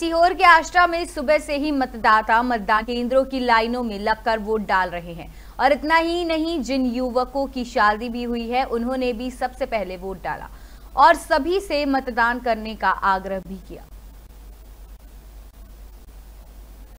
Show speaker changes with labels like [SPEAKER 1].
[SPEAKER 1] सीहोर के आश्रा में सुबह से ही मतदाता मतदान केंद्रों की लाइनों में लगकर वोट डाल रहे हैं और इतना ही नहीं जिन युवकों की शादी भी हुई है उन्होंने भी सबसे पहले वोट डाला और सभी से मतदान करने का आग्रह भी किया